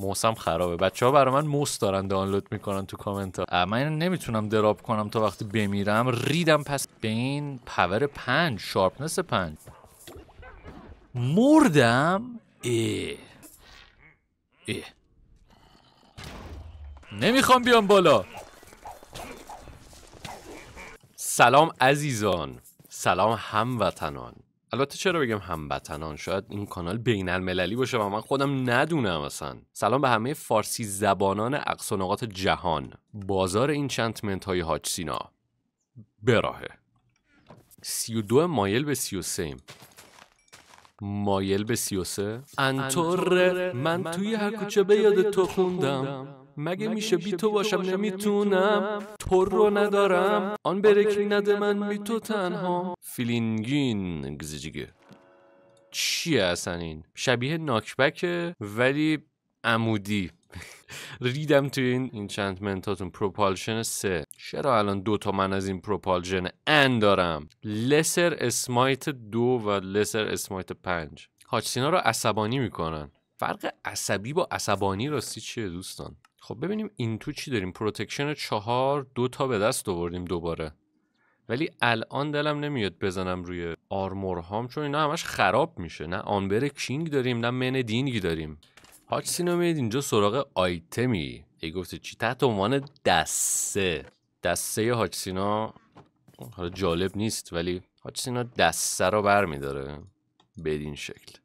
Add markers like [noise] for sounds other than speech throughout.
موسم خرابه بچه ها برای من موس دارن دانلود میکنن تو کامنت ها من نمیتونم دراب کنم تا وقتی بمیرم ریدم پس به این پاور پنج شارپنس پنج مردم ای ای نمیخوام بیام بالا سلام عزیزان سلام هموطنان البته چرا بگم هموطنان شاید این کانال بین المللی باشه و من خودم ندونم اصلا سلام به همه فارسی زبانان اقصا جهان بازار این چنتمنت های هاج سینا براهه 32 مایل به 33 مایل به 33 انطور من توی هر کوچه به تو خوندم مگه میشه بی تو باشم نمیتونم تو رو ندارم آن برکی نده من بی تو تنها فیلینگین گزیجیگه چیه اصلا این شبیه ناکبکه ولی عمودی [laughs] ریدم توی این اینچنتمنت هاتون پروپالشن سه چرا الان دو تا من از این پروپالشن ان دارم لسر اسمایت دو و لسر اسمایت پنج هاچسینا رو عصبانی میکنن فرق عصبی با عصبانی راستی چیه دوستان خب ببینیم این تو چی داریم پروتکشن چهار دو تا به دست آوردیم دوباره ولی الان دلم نمیاد بزنم روی آرمور هام چون اینا همش خراب میشه نه آنبر کینگ داریم نه من دینگ داریم هاچ سینا اینجا سراغ آیتمی ای گفته چی تحت عنوان دسته دسته هاچ سینا حالا جالب نیست ولی هاچ سینا دسته رو داره بدین شکل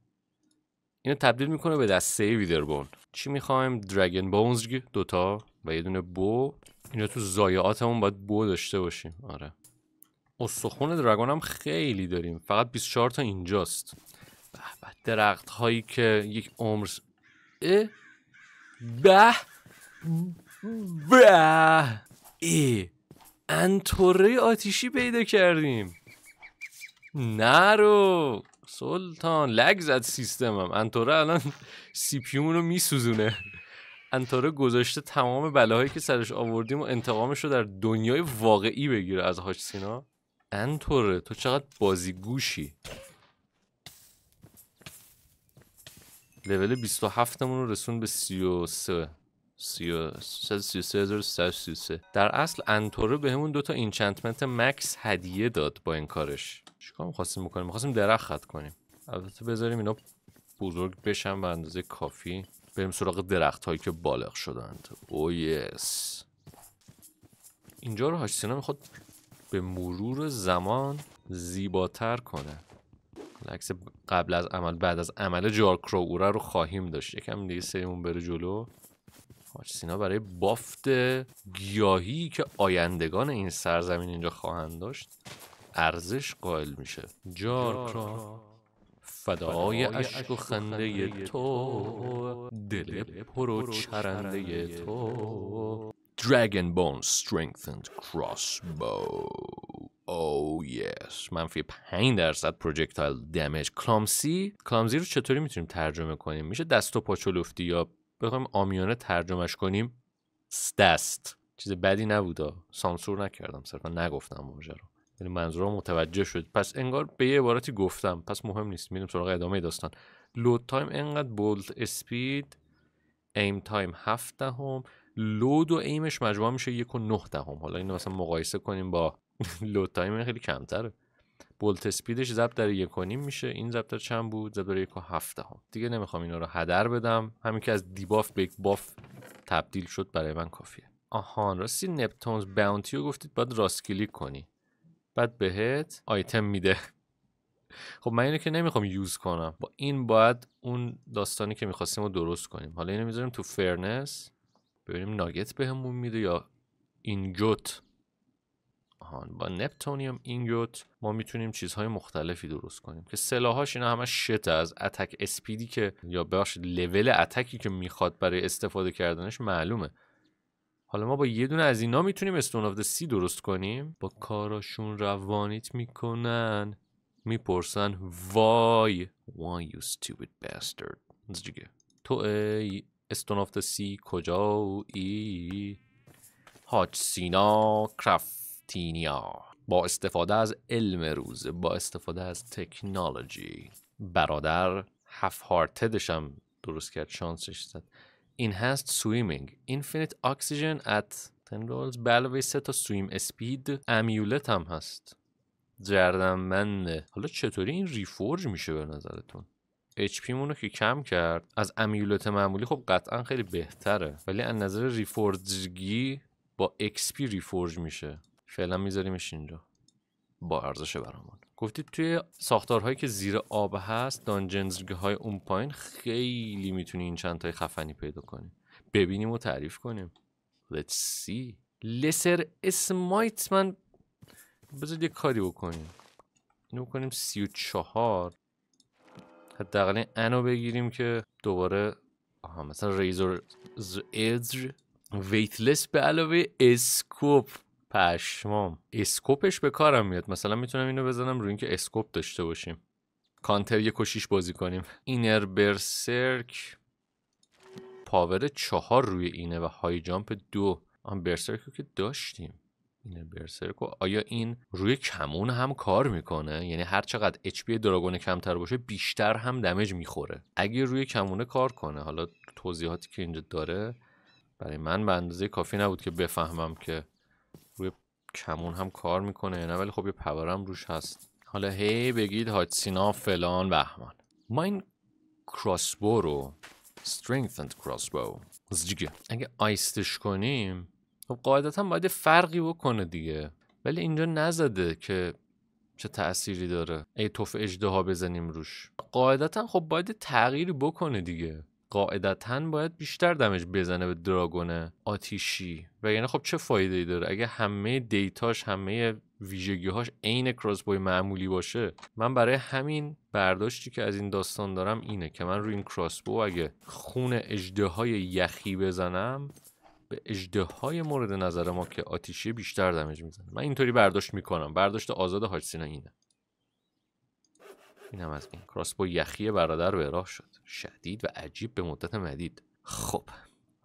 اینو تبدیل میکنه به دسته ویدربون چی میخوایم درگن بونز دوتا و یه دونه بو اینا تو زایعاتمون باید بو داشته باشیم آره استخون درگان هم خیلی داریم فقط 24 تا اینجاست به درخت هایی که یک عمر اه به به ای انتوره آتیشی پیدا کردیم نرو سلطان لگ زد سیستمم انتوره الان سی پی رو میسوزونه انتوره گذاشته تمام بلاهایی که سرش آوردیم و انتقامش رو در دنیای واقعی بگیره از هاش سینا انتوره تو چقدر گوشی. لول 27 مون رو رسون به 33 در اصل انتوره بهمون به دو تا اینچنتمنت مکس هدیه داد با این کارش چیکار میخواستیم بکنیم میخواستیم درخت خط کنیم البته بذاریم اینا بزرگ بشن به اندازه کافی بریم سراغ درخت هایی که بالغ شدند او oh یس اینجا رو هاشتینا میخواد به مرور زمان زیباتر کنه عکس قبل از عمل بعد از عمل جارکرو اورا رو خواهیم داشت یکم دیگه سریمون بره جلو سینا برای بافت گیاهی که آیندگان این سرزمین اینجا خواهند داشت ارزش قائل میشه جار را فدای اشک و خنده تو دل پر و چرنده تو Dragon Bone Strengthened Crossbow Oh yes منفی 5 درصد پروجکتایل دمیج کلامسی کلامسی رو چطوری میتونیم ترجمه کنیم میشه دست و لفتی یا بخوایم آمیانه ترجمهش کنیم دست چیز بدی نبودا سانسور نکردم صرفا نگفتم رو یعنی منظورم متوجه شد پس انگار به یه عبارتی گفتم پس مهم نیست میریم سراغ ادامه داستان لود تایم انقدر بولت اسپید ایم تایم هفت دهم لود و ایمش مجموع میشه یک و نه دهم حالا اینو مثلا مقایسه کنیم با [laughs] لود تایم خیلی کمتره بولت اسپیدش زب در یک و نیم میشه این زب در چند بود زب در یک و هفت دهم دیگه نمیخوام اینا رو هدر بدم همین که از دیباف به یک باف تبدیل شد برای من کافیه آهان راستی نپتونز باونتی گفتید باید راست کلیک کنی بعد بهت آیتم میده خب من اینو که نمیخوام یوز کنم با این باید اون داستانی که میخواستیم رو درست کنیم حالا اینو میذاریم تو فرنس ببینیم ناگت بهمون میده یا اینگوت با نپتونیوم اینگوت ما میتونیم چیزهای مختلفی درست کنیم که سلاحاش اینا همه شت از اتک اسپیدی که یا ببخشید لول اتکی که میخواد برای استفاده کردنش معلومه حالا ما با یه دونه از اینا میتونیم استون آف سی درست کنیم با کاراشون روانیت میکنن میپرسن وای وای یو stupid bastard تو ای استون آف سی کجا ای هاچسینا کرافتینیا با استفاده از علم روزه با استفاده از تکنولوژی برادر هارتدش هم درست کرد شانسش زد Enhanced Swimming Infinite Oxygen at 10 Goals به علاوه تا سویم اسپید امیولت هم هست منه حالا چطوری این ریفورج میشه به نظرتون HP مونو که کم کرد از امیولت معمولی خب قطعا خیلی بهتره ولی از نظر ریفورجگی با XP ریفورج میشه فعلا میذاریمش اینجا با ارزش برامون گفتید توی ساختارهایی که زیر آب هست دانجنز های اون پایین خیلی میتونی این چند تای خفنی پیدا کنی ببینیم و تعریف کنیم Let's see لسر اسمایت من بذار یه کاری بکنیم اینو بکنیم سی و چهار حداقل انو بگیریم که دوباره آها مثلا ریزر ایدر ویتلس به علاوه اسکوپ پشمام اسکوپش به کارم میاد مثلا میتونم اینو بزنم روی اینکه اسکوپ داشته باشیم کانتر یک و بازی کنیم اینر برسرک پاور چهار روی اینه و های جامپ دو آن برسرک رو که داشتیم اینر برسرک و آیا این روی کمون هم کار میکنه یعنی هر چقدر اچ پی دراگون کمتر باشه بیشتر هم دمج میخوره اگه روی کمونه کار کنه حالا توضیحاتی که اینجا داره برای من به اندازه کافی نبود که بفهمم که کمون هم کار میکنه نه ولی خب یه پاورم روش هست حالا هی بگید هاتسینا فلان بهمان ما این کراسبو رو strengthened crossbow اگه آیستش کنیم خب قاعدتا باید فرقی بکنه دیگه ولی اینجا نزده که چه تأثیری داره ای توف اجده ها بزنیم روش قاعدتا خب باید تغییری بکنه دیگه قاعدتا باید بیشتر دمج بزنه به دراگون آتیشی و یعنی خب چه فایده ای داره اگه همه دیتاش همه ویژگیهاش عین کراسبوی معمولی باشه من برای همین برداشتی که از این داستان دارم اینه که من روی این کراسبو اگه خون اجده های یخی بزنم به اجده های مورد نظر ما که آتیشی بیشتر دمج میزنه من اینطوری برداشت میکنم برداشت آزاد هاچسینا اینه این هم از این کراسبو یخی برادر به راه شد شدید و عجیب به مدت مدید خب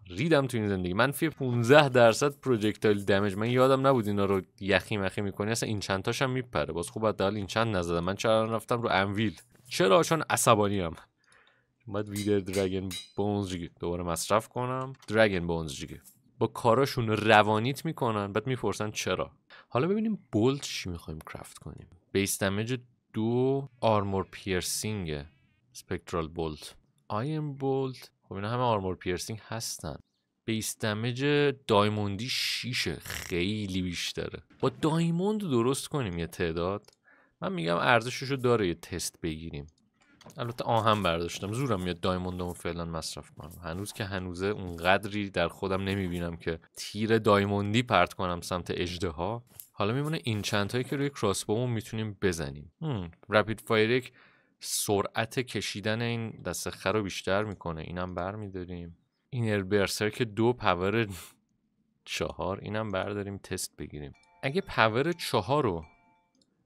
ریدم تو این زندگی منفی 15 درصد پروجکتایل دمیج من یادم نبود اینا رو یخی مخی میکنی اصلا این چند تاشم میپره باز خوب حداقل این چند نزدم من چرا رفتم رو انویل چرا چون عصبانی ام باید ویدر درگن بونز دوباره مصرف کنم درگن بونز جگه. با کاراشون روانیت میکنن بعد میپرسن چرا حالا ببینیم بولت چی میخوایم کرافت کنیم بیس دمیج دو آرمور پیرسینگ سپکترال بولت آین بولت خب اینا همه آرمور پیرسینگ هستن بیس دمج دایموندی شیشه خیلی بیشتره با دایموند درست کنیم یه تعداد من میگم رو داره یه تست بگیریم البته هم برداشتم زورم میاد دایموندمو فعلا مصرف کنم هنوز که هنوزه اونقدری در خودم نمیبینم که تیر دایموندی پرت کنم سمت اجده ها حالا میمونه این چند که روی کراس میتونیم بزنیم رپید فایر یک سرعت کشیدن این دست خر رو بیشتر میکنه اینم این اینر که دو پاور چهار اینم برداریم تست بگیریم اگه پاور چهار رو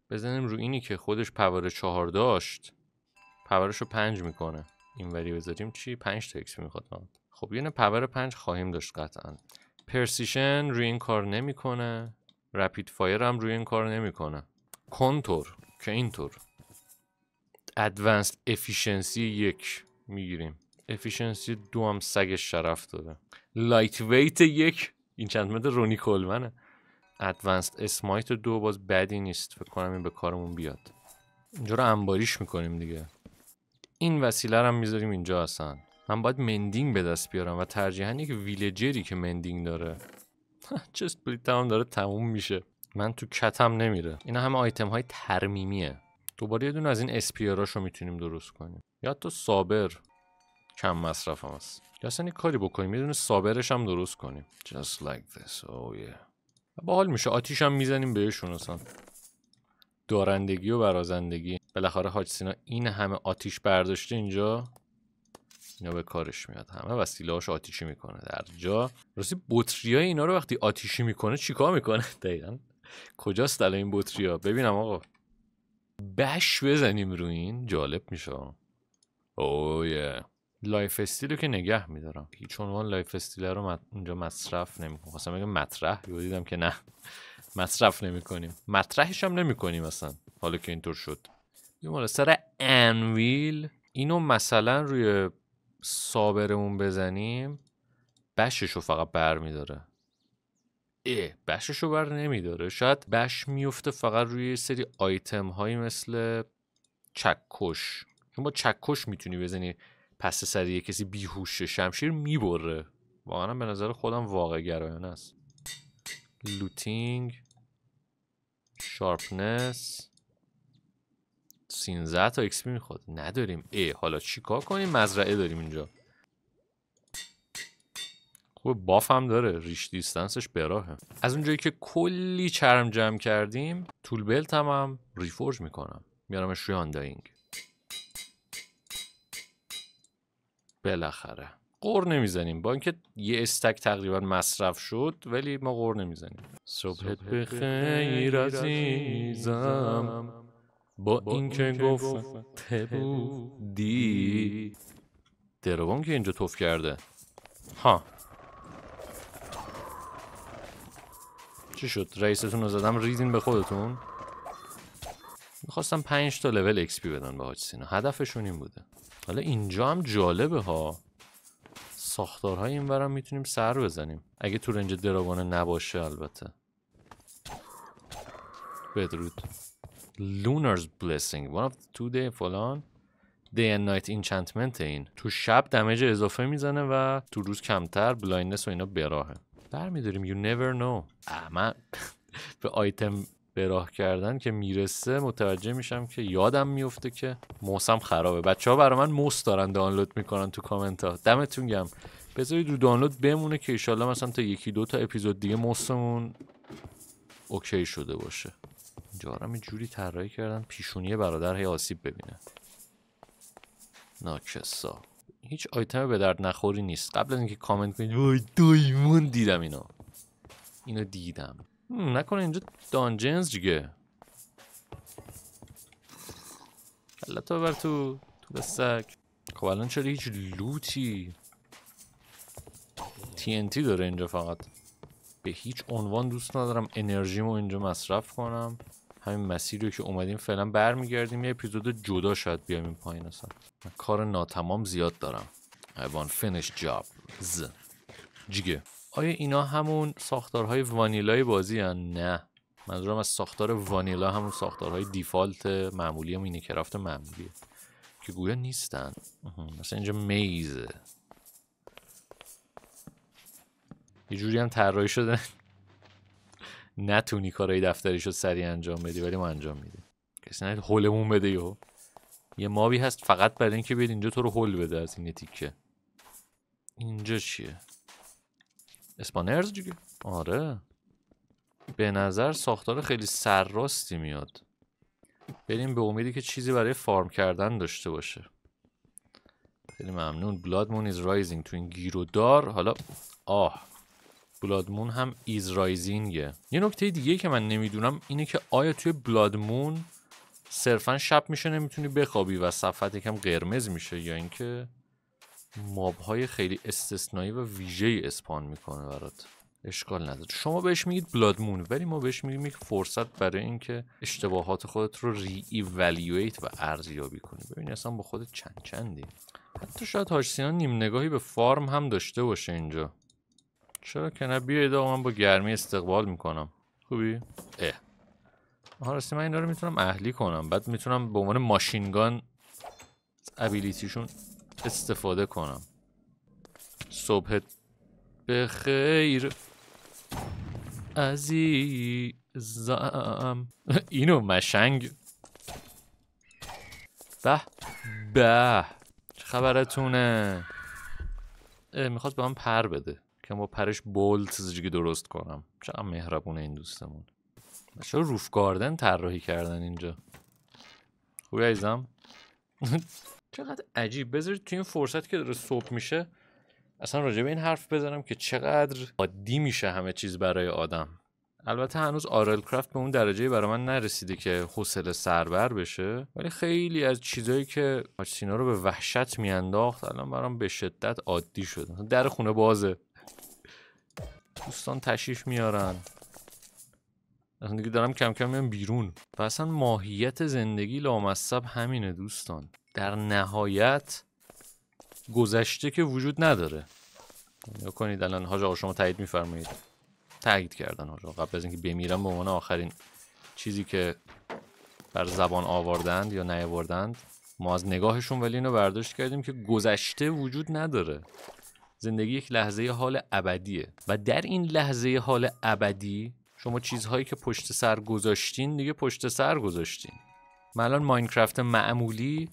بزنیم رو اینی که خودش پاور چهار داشت پاورش رو پنج میکنه این وری بذاریم چی؟ پنج تکس میخواد میخواد خب یعنی پاور پنج خواهیم داشت قطعا پرسیشن روی این کار نمیکنه رپید فایر هم روی این کار نمیکنه کنتور که اینطور ادوانسد افیشنسی یک میگیریم افیشنسی دو هم سگ شرف داره لایت ویت یک این چند متر رونی کلمنه ادوانسد اسمایت دو باز بدی نیست فکر کنم این به کارمون بیاد اینجا رو انباریش میکنیم دیگه این وسیله رو هم میذاریم اینجا اصلا. من باید مندینگ به دست بیارم و ترجیحاً یک ویلجری که مندینگ داره چه بلیت هم داره تموم میشه من تو کتم نمیره اینا همه آیتم های ترمیمیه دوباره یه دونه از این رو میتونیم درست کنیم یا تو صابر کم مصرف هم هست یا اصلا کاری بکنیم یه دونه سابرش هم درست کنیم just like this oh yeah باحال میشه آتیش هم میزنیم بهشون اصلا دارندگی و برازندگی بالاخره حاج سینا این همه آتیش برداشته اینجا اینا به کارش میاد همه وسیله هاش آتیشی میکنه در جا راستی بطری های اینا رو وقتی آتیشی میکنه چیکار میکنه [laughs] دقیقا کجاست الان این بطری ها ببینم آقا بش بزنیم رو این جالب میشه اوه لایف استیل رو که نگه میدارم هیچ عنوان لایف استیل رو مت... اینجا مصرف نمیکنم خواستم بگم مطرح دیدم که نه مصرف نمیکنیم مطرحش هم نمیکنیم اصلا حالا که اینطور شد یه مال سر انویل اینو مثلا روی سابرمون بزنیم بشش رو فقط بر میداره اه بشش رو بر نمیداره شاید بش میفته فقط روی سری آیتم هایی مثل چکش چون با چکش میتونی بزنی پس سری کسی بیهوشه شمشیر میبره واقعا به نظر خودم واقع گرایانه است لوتینگ شارپنس 13 تا اکسپی میخواد نداریم ای حالا چیکار کنیم مزرعه داریم اینجا خوب باف هم داره ریش دیستنسش براهه از اونجایی که کلی چرم جمع کردیم طول بلت هم, ریفورج میکنم میارمش روی آنداینگ بالاخره قور نمیزنیم با اینکه یه استک تقریبا مصرف شد ولی ما قور نمیزنیم صبحت بخیر عزیزم با اینکه گفت بودی دروان که اینجا توف کرده ها چی شد رئیستون رو زدم ریدین به خودتون میخواستم پنج تا لول اکسپی بدن به حاج هدفشون این بوده حالا اینجا هم جالبه ها ساختارهای این برم میتونیم سر بزنیم اگه تو رنج دراگونه نباشه البته بدرود لونرز بلسینگ وان اف تو دی فلان دی اند نایت اینچنتمنت این تو شب دمیج اضافه میزنه و تو روز کمتر بلایندنس و اینا براهه برمیداریم یو نیور نو من [laughs] به آیتم براه کردن که میرسه متوجه میشم که یادم میفته که موسم خرابه بچه ها برای من موس دارن دانلود میکنن تو کامنت ها دمتون گم بذارید رو دانلود بمونه که ایشالله مثلا تا یکی دو تا اپیزود دیگه موسمون اوکی شده باشه دیوارم اینجوری جوری طراحی کردن پیشونی برادر هی آسیب ببینه ناکسا هیچ آیتم به درد نخوری نیست قبل از اینکه کامنت کنید وای دایمون دیدم اینا اینو دیدم نکنه اینجا دانجنز دیگه حالا تو بر تو تو بسک خب الان چرا هیچ لوتی TNT داره اینجا فقط به هیچ عنوان دوست ندارم انرژیمو اینجا مصرف کنم همین مسیر رو که اومدیم فعلا برمیگردیم یه اپیزود جدا شاید بیایم این پایین اصلا کار ناتمام زیاد دارم I want finish ز جیگه آیا اینا همون ساختارهای وانیلای بازی هن؟ نه منظورم از ساختار وانیلا همون ساختارهای دیفالت معمولی مینیکرافت معمولیه که گویا نیستن مثلا اینجا میزه یه جوری هم طراحی شده نتونی کارهای رو سریع انجام بدی ولی ما انجام میدیم کسی نه هولمون بده یو یه مابی هست فقط برای اینکه بیاد اینجا تو رو هول بده از این تیکه اینجا چیه اسپانرز دیگه آره به نظر ساختار خیلی سرراستی میاد بریم به امیدی که چیزی برای فارم کردن داشته باشه خیلی ممنون بلادمون از رایزینگ تو این گیرودار حالا آه بلادمون هم ایز رایزینگه یه نکته دیگه که من نمیدونم اینه که آیا توی بلادمون صرفا شب میشه نمیتونی بخوابی و صفحت یکم قرمز میشه یا اینکه ماب های خیلی استثنایی و ویژه اسپان میکنه برات اشکال نداره شما بهش میگید بلادمون ولی ما بهش میگیم یک فرصت برای اینکه اشتباهات خودت رو ری و ارزیابی کنی ببین اصلا با خودت چند چندی حتی شاید هاشسینا نیم نگاهی به فارم هم داشته باشه اینجا چرا که نه بیایید آقا من با گرمی استقبال میکنم خوبی؟ اه آها راستی من اینا رو میتونم اهلی کنم بعد میتونم به عنوان ماشینگان ابیلیتیشون استفاده کنم صبح خیر عزیزم [laughs] اینو مشنگ به به خبرتونه میخواد به من پر بده که ما پرش بولت چیزی درست کنم چقدر مهربونه این دوستمون چرا روف گاردن طراحی کردن اینجا خوبی عزیزم [laughs] چقدر عجیب بذارید توی این فرصت که داره صبح میشه اصلا راجع به این حرف بزنم که چقدر عادی میشه همه چیز برای آدم البته هنوز آرل کرافت به اون درجه برای من نرسیده که حوصله سربر بشه ولی خیلی از چیزایی که ها رو به وحشت میانداخت الان برام به شدت عادی شده در خونه بازه دوستان تشریف میارن اصلا دیگه دارم کم کم میام بیرون و اصلا ماهیت زندگی لامصب همینه دوستان در نهایت گذشته که وجود نداره یا کنید الان حاج آقا شما تایید میفرمایید تایید کردن حاج قبل از اینکه بمیرم به عنوان آخرین چیزی که بر زبان آوردند یا نیاوردند ما از نگاهشون ولی اینو برداشت کردیم که گذشته وجود نداره زندگی یک لحظه حال ابدیه و در این لحظه حال ابدی شما چیزهایی که پشت سر گذاشتین دیگه پشت سر گذاشتین من الان ماینکرافت معمولی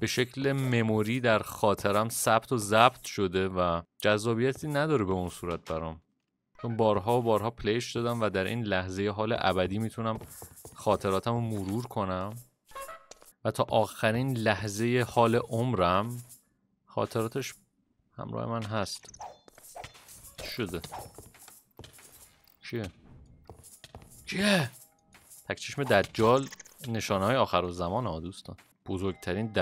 به شکل مموری در خاطرم ثبت و ضبط شده و جذابیتی نداره به اون صورت برام چون بارها و بارها پلیش دادم و در این لحظه حال ابدی میتونم خاطراتم رو مرور کنم و تا آخرین لحظه حال عمرم خاطراتش همراه من هست شده چیه؟ چیه؟ چشم دجال نشانه های آخر و زمان ها دوستان بزرگترین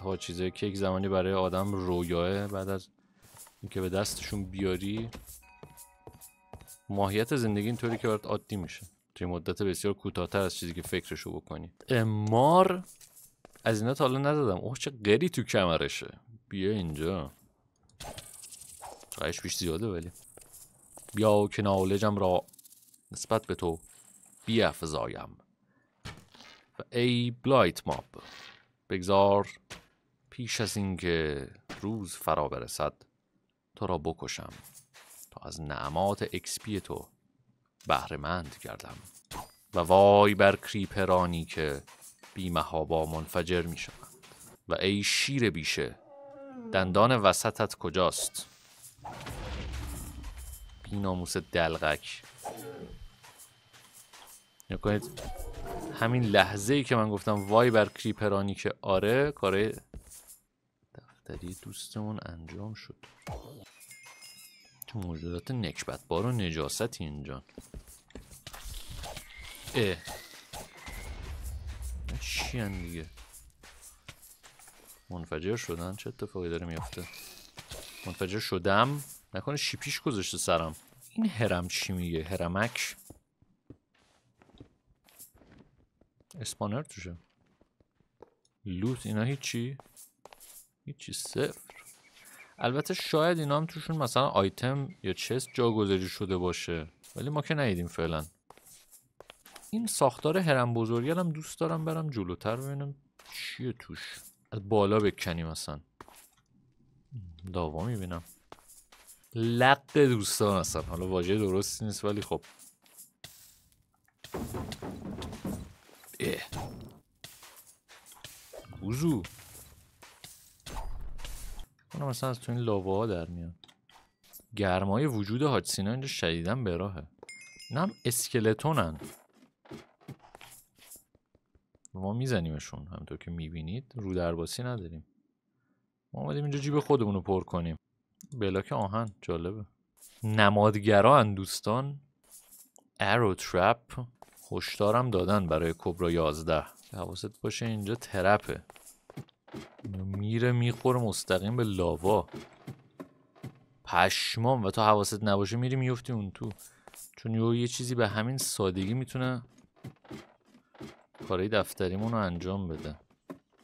ها چیزه که یک زمانی برای آدم رویاه بعد از اینکه به دستشون بیاری ماهیت زندگی اینطوری که برات عادی میشه توی مدت بسیار کوتاهتر از چیزی که فکرشو بکنی امار از اینا تا حالا ندادم اوه چه قری تو کمرشه بیا اینجا رایش بیش زیاده ولی بیا که نالجم را نسبت به تو بیافزایم و ای بلایت ماب بگذار پیش از اینکه روز فرا برسد تو را بکشم تا از نعمات اکسپی تو بهرهمند گردم و وای بر کریپرانی که بیمهابا منفجر می و ای شیر بیشه دندان وسطت کجاست بی ناموس دلغک کنید همین لحظه ای که من گفتم وای بر کریپرانی که آره کار دفتری دوستمون انجام شد تو موجودات نکبتبار و نجاست اینجا اه چی دیگه منفجر شدن چه اتفاقی داره میافته متوجه شدم نکنه شیپیش گذاشته سرم این هرم چی میگه هرمک اسپانر توشه لوت اینا هیچی هیچی صفر البته شاید اینا هم توشون مثلا آیتم یا چست گذاری شده باشه ولی ما که ندیدیم فعلا این ساختار هرم بزرگی هم دوست دارم برم جلوتر ببینم چیه توش از بالا بکنیم مثلا داوا میبینم لق دوستان هستن حالا واژه درستی نیست ولی خب گوزو اونم مثلا از تو این ها در میاد گرمای وجود ها اینجا شدیدن به راهه نم اسکلتونن ما میزنیمشون همطور که میبینید رو درباسی نداریم اومدیم اینجا جیب خودمون رو پر کنیم بلاک آهن جالبه نمادگران دوستان ارو ترپ هشدارم دادن برای کبرا 11 حواست باشه اینجا ترپه میره میخوره مستقیم به لاوا پشمام و تا حواست نباشه میری میفتی اون تو چون یه چیزی به همین سادگی میتونه کارهای دفتریمون رو انجام بده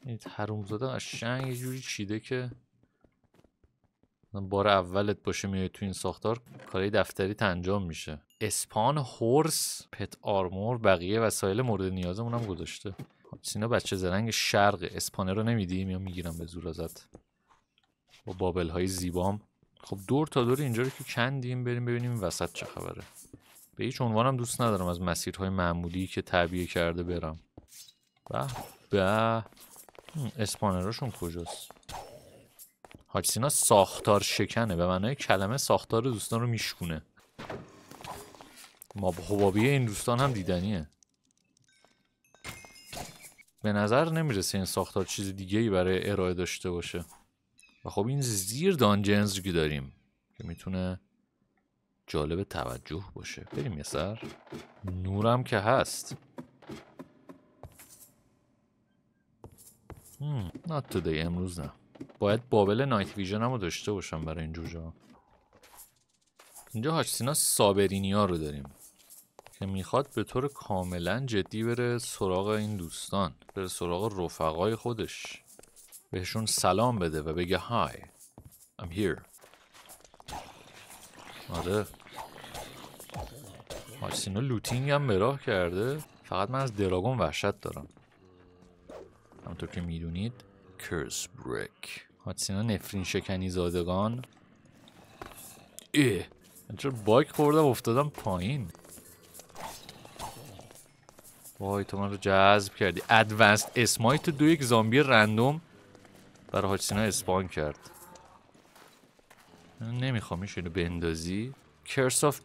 این زده قشنگ یه جوری چیده که بار اولت باشه میای تو این ساختار کارهای دفتری انجام میشه اسپان هورس پت آرمور بقیه وسایل مورد نیازمون هم گذاشته سینا بچه زرنگ شرق اسپانه رو نمیدی یا میگیرم به زور ازت با بابل های زیبام خب دور تا دور اینجا رو که کندیم بریم ببینیم وسط چه خبره به هیچ عنوانم دوست ندارم از مسیرهای معمولی که تعبیه کرده برم به به اسپانراشون کجاست هاکسینا ساختار شکنه به معنای کلمه ساختار دوستان رو میشکونه ما حبابی این دوستان هم دیدنیه به نظر نمیرسه این ساختار چیز دیگه ای برای ارائه داشته باشه و خب این زیر دانجنز که داریم که میتونه جالب توجه باشه بریم یه سر نورم که هست نه hmm, تودی امروز نه باید بابل نایت ویژن هم داشته باشم برای این جوجا اینجا هاشتینا سابرینیا رو داریم که میخواد به طور کاملا جدی بره سراغ این دوستان بره سراغ رفقای خودش بهشون سلام بده و بگه های I'm here آره هاشتینا لوتینگ هم به کرده فقط من از دراگون وحشت دارم همونطور که میدونید کرس بریک هاتسینا نفرین شکنی زادگان ای چرا باگ خوردم افتادم پایین وای تو من رو جذب کردی ادوانس اسمایت دو یک زامبی رندوم برای هاتسینا اسپان کرد نمیخوام اینو بندازی کرس آف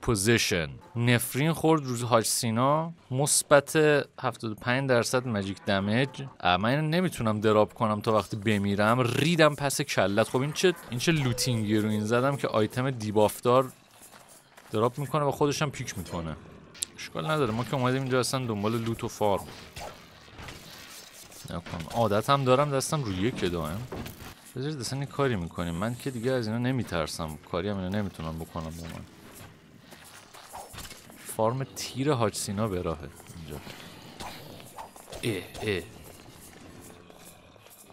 نفرین خورد روز هاج سینا مثبت 75 درصد مجیک دمیج من نمیتونم دراب کنم تا وقتی بمیرم ریدم پس کلت خب این چه این چه لوتینگی رو این زدم که آیتم دیبافدار دراب میکنه و خودشم پیک میکنه اشکال نداره ما که اومدیم اینجا اصلا دنبال لوت و فارم نکنم عادت هم دارم دستم روی یک دائم بذارید اصلا کاری میکنیم من که دیگه از اینا نمیترسم کاری هم اینا نمیتونم بکنم با من فارم تیر هاچسینا به راهه اینجا اه اه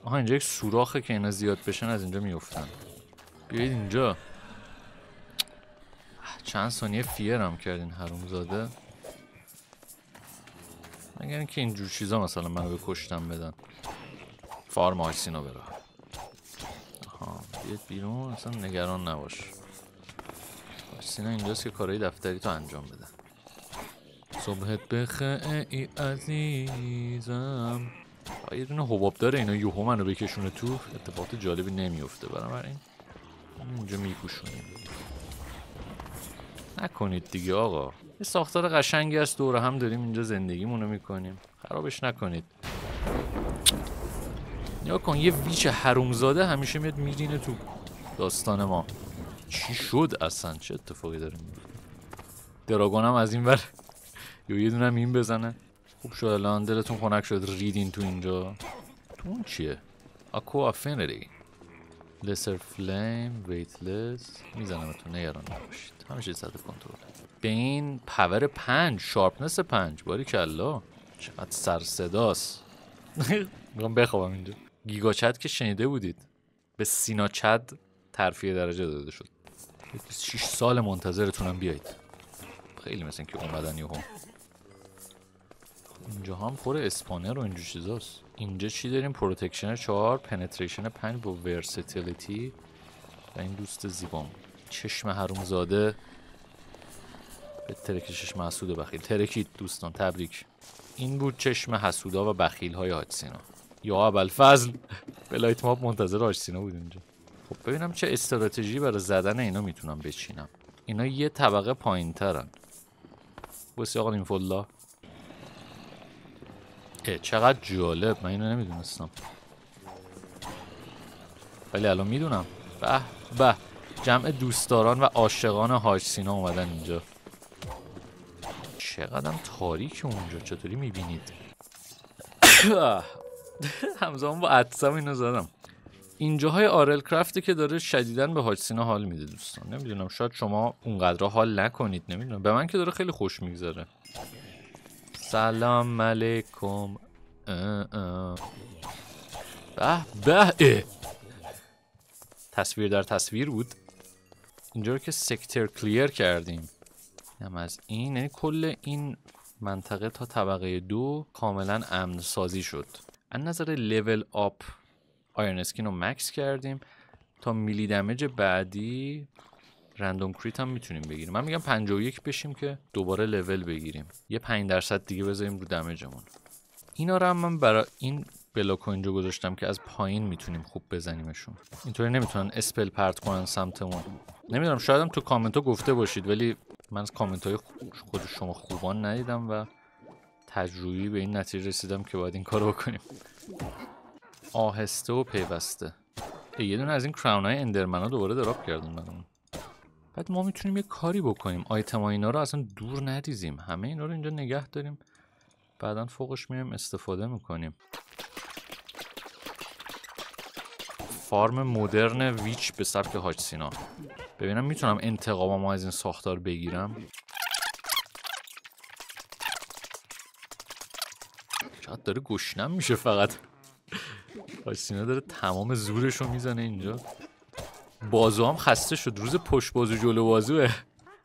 آها اینجا یک سوراخه که اینا زیاد بشن از اینجا میفتن بیایید اینجا چند ثانیه فیرم کردین زاده مگر اینکه اینجور چیزا مثلا منو به کشتم بدن فارم به برا آها بیاید بیرون اصلا نگران نباش سینا اینجاست که کارهای دفتری تو انجام بده صبحت به عزیزم یه دونه حباب داره اینا یوهو منو بکشونه تو اتفاقات جالبی نمیفته بنابراین اونجا میکوشونیم. نکنید دیگه آقا یه ساختار قشنگی از دوره هم داریم اینجا زندگیمون میکنیم خرابش نکنید یا کن یه ویچ حرومزاده همیشه میاد میرینه تو داستان ما چی شد اصلا چه اتفاقی داریم میفته هم از این بر. یا یه دونه این بزنه خوب شد الان دلتون خنک شد ریدین تو اینجا تو اون چیه اکو افینری لسر فلیم ویتلس میزنم تو نگران نباشید همیشه سطح کنترل به این پاور پنج شارپنس پنج باری کلا چقدر سرسداست [laughs] میخوام بخوابم اینجا چد که شنیده بودید به سینا چد ترفیه درجه داده شد 6 سال منتظرتونم بیایید خیلی مثل که اومدن یهو اینجا هم پر اسپانر و اینجا چیزاست اینجا چی داریم پروتکشن 4 پنتریشن 5 با ورسیتیلیتی و این دوست زیبام چشم حرومزاده به ترکشش محسود و بخیل ترکید دوستان تبریک این بود چشم حسودا و بخیل های آجسینا یا اول فضل [laughs] بلایت ماب منتظر آجسینا بود اینجا خب ببینم چه استراتژی برای زدن اینا میتونم بچینم اینا یه طبقه پایین ترن بسی آقا چقدر جالب من اینو نمیدونستم ولی الان میدونم به به جمع دوستداران و عاشقان هاش سینا اومدن اینجا چقدر تاریک اونجا چطوری میبینید [coughs] همزمان با عدسم اینو زدم اینجاهای آرل کرافتی که داره شدیدن به هاش سینا حال میده دوستان نمیدونم شاید شما اونقدر حال نکنید نمیدونم به من که داره خیلی خوش میگذره سلام علیکم به به تصویر در تصویر بود اینجا رو که سکتر کلیر کردیم هم از این یعنی کل این منطقه تا طبقه دو کاملا امن سازی شد از نظر لول آپ آیرن اسکین رو مکس کردیم تا میلی دمج بعدی رندوم کریت هم میتونیم بگیریم من میگم 51 بشیم که دوباره لول بگیریم یه 5 درصد دیگه بذاریم رو دمیجمون اینا رو هم من برای این بلاک اینجا گذاشتم که از پایین میتونیم خوب بزنیمشون اینطوری نمیتونن اسپل پرت کنن سمتمون نمیدونم شاید هم تو کامنت ها گفته باشید ولی من از کامنت های خود شما خوبان ندیدم و تجربی به این نتیجه رسیدم که باید این کارو بکنیم آهسته و پیوسته یه دونه از این کراون های اندرمن ها دوباره دراب کردن برامون بعد ما میتونیم یه کاری بکنیم آیتم ها اینا رو اصلا دور نریزیم همه اینا رو اینجا نگه داریم بعدا فوقش میریم استفاده میکنیم فارم مدرن ویچ به سبک هاج سینا ببینم میتونم ما از این ساختار بگیرم چقدر داره گشنم میشه فقط هاج سینا داره تمام زورش رو میزنه اینجا بازو هم خسته شد روز پشت بازو جلو بازوه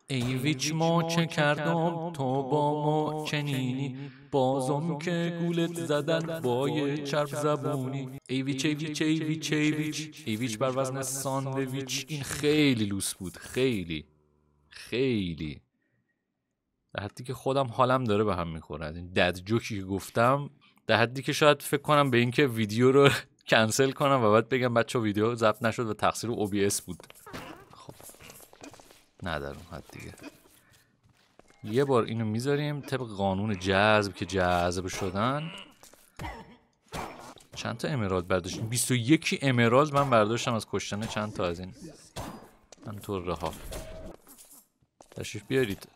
ای ویچ ما چه کردم تو با ما چنینی بازم که گولت زدن با یه چرب زبونی ای ویچ ای ویچ ای ویچ ای ویچ ای ویچ بر وزن ساندویچ این خیلی لوس بود خیلی خیلی در حدی که خودم حالم داره به هم میخورد این دد جوکی که گفتم در حدی که شاید فکر کنم به اینکه ویدیو رو کنسل کنم و بعد بگم بچه ویدیو ضبط نشد و تقصیر اس بود خب نه در حد دیگه یه بار اینو میذاریم طبق قانون جذب که جذب شدن چند تا امراض برداشتیم 21 امراض من برداشتم از کشتن چند تا از این من ها تشریف بیارید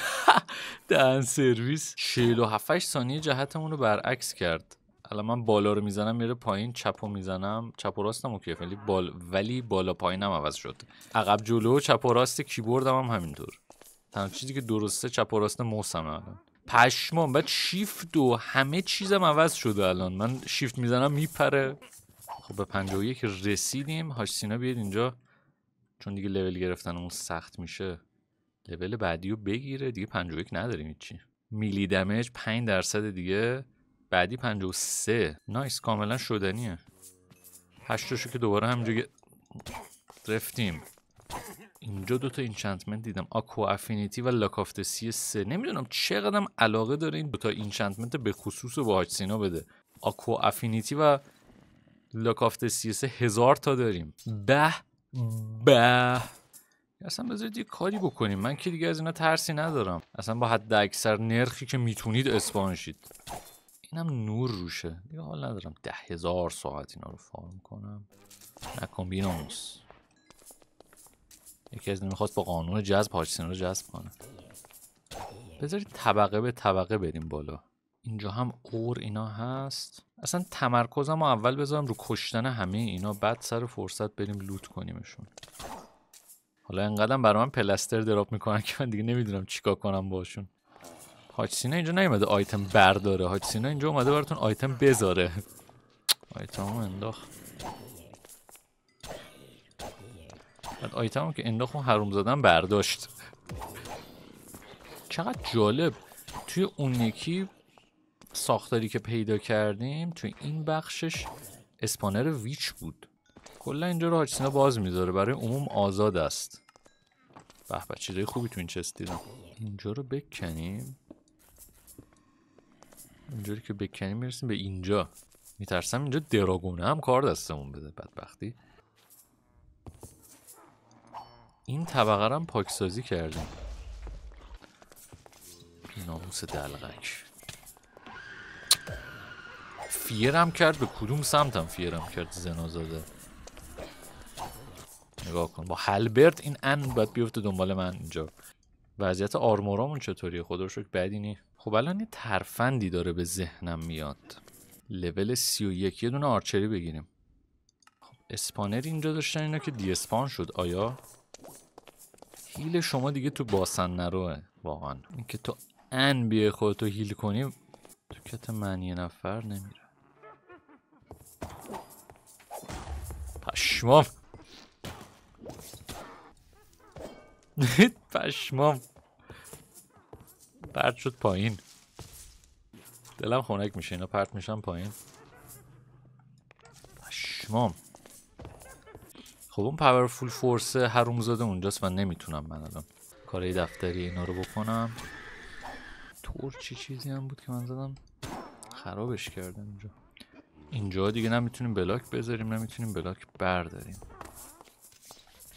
[laughs] دهن سرویس 47 ثانیه جهتمون رو برعکس کرد الان من بالا رو میزنم میره پایین چپ رو میزنم چپ و راستم اوکی ولی بال... ولی بالا پایینم عوض شد عقب جلو چپ و راست کیبوردم هم همینطور تنها چیزی که درسته چپ و راست موسم الان پشمام بعد شیفت و همه چیزم عوض شده الان من شیفت میزنم میپره خب به 51 رسیدیم هاش سینا بیاد اینجا چون دیگه لول اون سخت میشه لول بعدی رو بگیره دیگه 51 نداریم چی میلی دمیج 5 درصد دیگه بعدی 53 نایس کاملا شدنیه هشتشو که دوباره همینجا رفتیم اینجا تا اینچنتمنت دیدم آکو افینیتی و لاکافت سی سه نمیدونم چقدرم علاقه داره این تا اینچنتمنت به خصوص با سینا بده آکو افینیتی و لاکافت سی سه هزار تا داریم به به اصلا بذارید یه کاری بکنیم من که دیگه از اینا ترسی ندارم اصلا با حد اکثر نرخی که میتونید اسپانشید اینم نور روشه دیگه حال ندارم ده هزار ساعت اینا رو فارم کنم نکن بیناموس یکی از میخواست با قانون جذب هاچسین رو جذب کنه بذارید طبقه به طبقه بریم بالا اینجا هم اور اینا هست اصلا تمرکزم و اول بذارم رو کشتن همه اینا بعد سر فرصت بریم لوت کنیمشون حالا انقدرم برای من پلستر دراپ میکنن که من دیگه نمیدونم چیکار کنم باشون سینا اینجا نیومده آیتم برداره سینا اینجا اومده براتون آیتم بذاره آیتم انداخ بعد آیتم که انداخت حروم زدن برداشت چقدر جالب توی اون یکی ساختاری که پیدا کردیم توی این بخشش اسپانر ویچ بود کلا اینجا رو سینا باز میذاره برای عموم آزاد است به به چیزای خوبی تو این چست دیدم اینجا رو بکنیم اینجوری که بکنی میرسیم به اینجا میترسم اینجا دراگونه هم کار دستمون بده بدبختی این طبقه هم پاکسازی کردیم ناموس دلغک فیرم کرد به کدوم سمتم فیرم کرد زنازاده نگاه کن با هلبرت این ان باید بیفته دنبال من اینجا وضعیت آرمورامون چطوریه خدا رو بدی خب الان یه ترفندی داره به ذهنم میاد لول یک یه دونه آرچری بگیریم خب اسپانر اینجا داشتن اینا که دی اسپان شد آیا هیل شما دیگه تو باسن نروه واقعا اینکه تو ان بیه خودتو هیل کنی تو کت من یه نفر نمیره پشمام [laughs] پشمام پرت شد پایین دلم خونک میشه اینا پرت میشن پایین پشمام خب اون پاورفول فورس زده اونجاست و نمیتونم من الان کارهای دفتری اینا رو بکنم چی چیزی هم بود که من زدم خرابش کردم اینجا اینجا دیگه نمیتونیم بلاک بذاریم نمیتونیم بلاک برداریم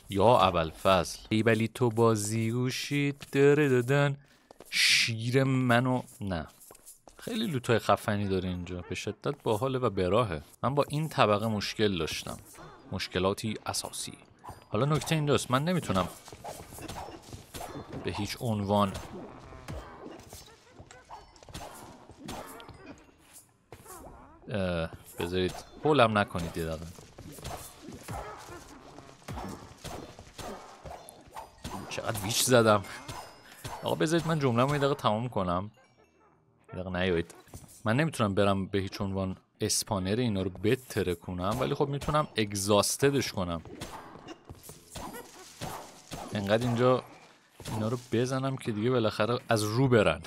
یا اول فصل ایبلی تو بازیوشی داره دادن شیر منو نه خیلی لوتای خفنی داره اینجا به شدت باحاله و براهه من با این طبقه مشکل داشتم مشکلاتی اساسی حالا نکته اینجاست من نمیتونم به هیچ عنوان بذارید پولم نکنید یه دقیقه چقدر ویچ زدم آقا بذارید من جمله یه دقیقه تمام کنم یه دقیقه نیایید من نمیتونم برم به هیچ عنوان اسپانر اینا رو بتره کنم ولی خب میتونم اگزاستدش کنم انقدر اینجا اینا رو بزنم که دیگه بالاخره از رو برن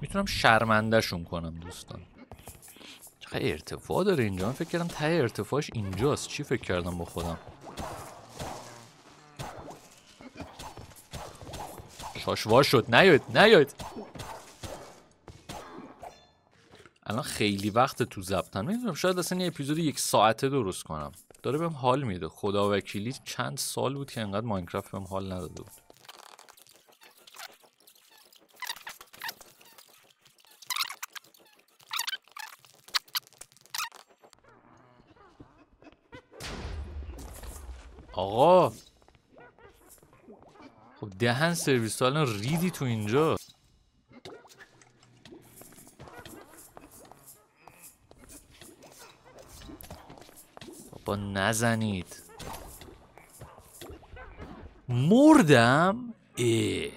میتونم شرمندهشون کنم دوستان چقدر ارتفاع داره اینجا من فکر کردم ته ارتفاعش اینجاست چی فکر کردم با خودم وا شد نیاید نیاید الان خیلی وقت تو زبطن میدونم شاید اصلا یه اپیزود یک ساعته درست کنم داره بهم حال میده خدا وکیلی چند سال بود که انقدر ماینکرافت بهم حال نداده بود آقا خب دهن سرویس الان ریدی تو اینجا بابا نزنید مردم ای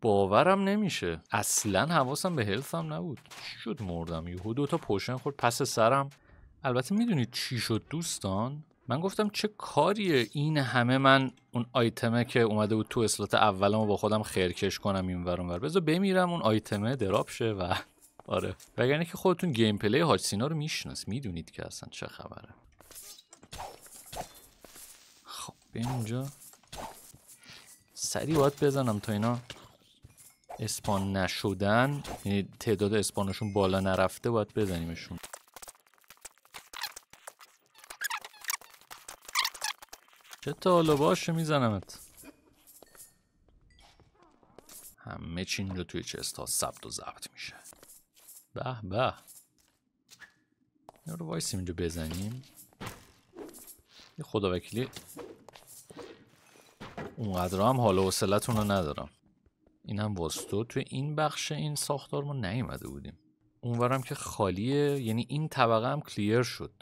باورم نمیشه اصلا حواسم به هلثم نبود چی شد مردم یهو دوتا پوشن خورد پس سرم البته میدونید چی شد دوستان من گفتم چه کاریه این همه من اون آیتمه که اومده بود تو اسلات اولمو با خودم خیرکش کنم این ور اونور بذار بمیرم اون آیتمه دراب شه و [laughs] آره وگرنه که خودتون گیم پلی هاچ رو میشناس میدونید که اصلا چه خبره خب به اونجا سریع باید بزنم تا اینا اسپان نشدن یعنی تعداد اسپانشون بالا نرفته باید بزنیمشون چه تا باشو میزنمت همه چی اینجا توی چست ها ثبت و ضبط میشه به به این رو وایسیم اینجا بزنیم یه خدا وکیلی اونقدر هم حالا و رو ندارم این هم وستو توی این بخش این ساختار ما نیومده بودیم اونورم که خالیه یعنی این طبقه هم کلیر شد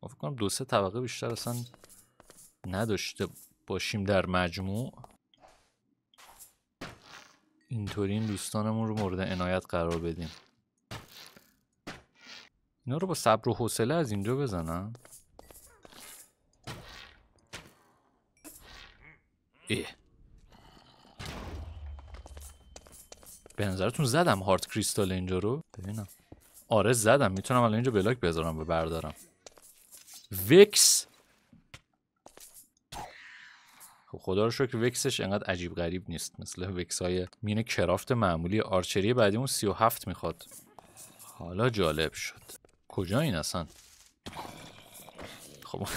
فکر کنم دو سه طبقه بیشتر اصلا نداشته باشیم در مجموع اینطوری این دوستانمون رو مورد عنایت قرار بدیم اینا رو با صبر و حوصله از اینجا بزنم ایه به نظرتون زدم هارت کریستال اینجا رو ببینم آره زدم میتونم الان اینجا بلاک بذارم و بردارم وکس خب خدا رو شکر وکسش انقدر عجیب غریب نیست مثل وکس های مین کرافت معمولی آرچری بعدیمون 37 میخواد حالا جالب شد کجا این اصلا خب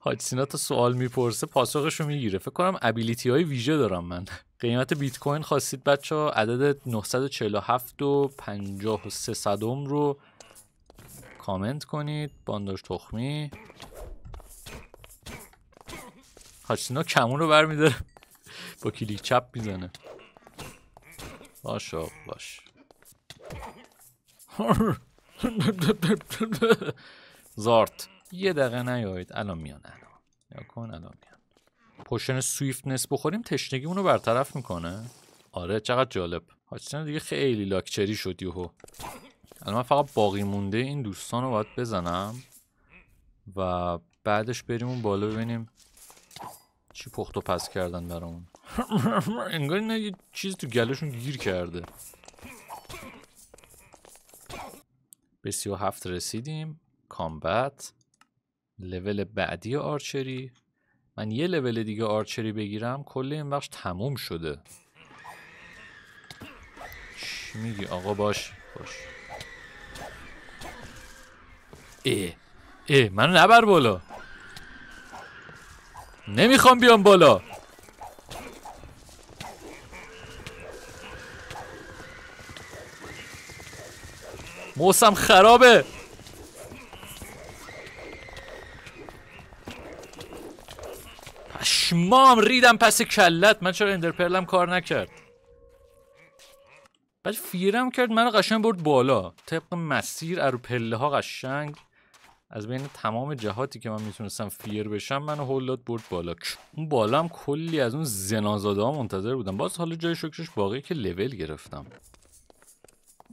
حاج سینا تا سوال میپرسه پاسخش رو میگیره فکر کنم ابیلیتی های ویژه دارم من قیمت بیت کوین خواستید بچه ها عدد 947 و 53 صدم رو کامنت کنید بانداش تخمی هاشینا کمون رو برمیداره با کلیک چپ میزنه باش باش زارت یه دقیقه نیایید الان میان الان یا کن الان میان پوشن سویفتنس نس بخوریم تشنگیمون رو برطرف میکنه آره چقدر جالب هاشینا دیگه خیلی لاکچری شد یهو الان من فقط باقی مونده این دوستان رو باید بزنم و بعدش بریم اون بالا ببینیم چی پخت و پس کردن برامون [laughs] انگار نه یه چیز تو گلشون گیر کرده به سی و هفت رسیدیم کامبت لول بعدی آرچری من یه لول دیگه آرچری بگیرم کل این بخش تموم شده چی میگی آقا باش باش ای ای منو نبر بالا نمیخوام بیام بالا موسم خرابه پشمام ریدم پس کلت من چرا اندرپرلم کار نکرد بعد فیرم کرد منو قشنگ برد بالا طبق مسیر ارو پله ها قشنگ از بین تمام جهاتی که من میتونستم فیر بشم منو هولد برد بالا اون بالا هم کلی از اون زنازاده ها منتظر بودم باز حالا جای شکرش باقی که لول گرفتم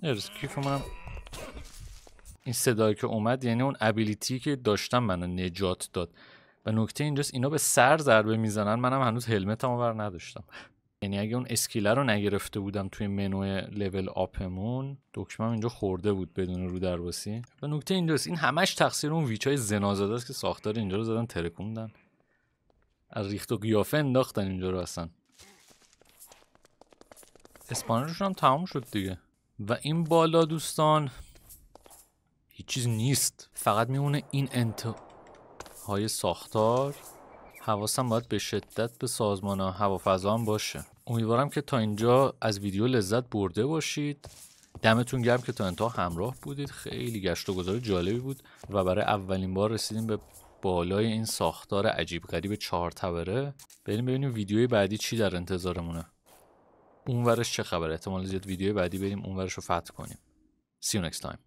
ارز کیف من. این صدایی که اومد یعنی اون ابیلیتی که داشتم منو نجات داد و نکته اینجاست اینا به سر ضربه میزنن منم هنوز هم بر نداشتم یعنی اگه اون اسکیله رو نگرفته بودم توی منو لول آپمون دکمه اینجا خورده بود بدون رو دروسی. و نکته اینجاست این همش تقصیر اون ویچای زنازاده است که ساختار اینجا رو زدن ترکوندن از ریخت و قیافه انداختن اینجا رو اصلا اسپانرشون هم تمام شد دیگه و این بالا دوستان هیچ چیز نیست فقط میمونه این های ساختار حواسم باید به شدت به سازمان هوافضا هم باشه امیدوارم که تا اینجا از ویدیو لذت برده باشید دمتون گرم که تا انتها همراه بودید خیلی گشت و گذار جالبی بود و برای اولین بار رسیدیم به بالای این ساختار عجیب غریب چهار تبره بریم ببینیم ویدیوی بعدی چی در انتظارمونه اونورش چه خبره احتمال زیاد ویدیوی بعدی بریم اونورش رو فتح کنیم See you next time.